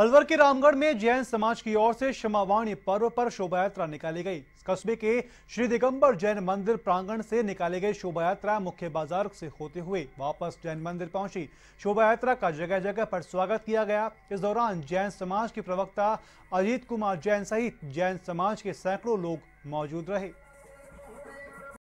अलवर के रामगढ़ में जैन समाज की ओर से क्षमावाणी पर्व पर शोभा यात्रा निकाली गई कस्बे के श्री दिगंबर जैन मंदिर प्रांगण से निकाली गई शोभा यात्रा मुख्य बाजार से होते हुए वापस जैन मंदिर पहुंची शोभा यात्रा का जगह जगह पर स्वागत किया गया इस दौरान जैन समाज के प्रवक्ता अजीत कुमार जैन सहित जैन समाज के सैकड़ों लोग मौजूद रहे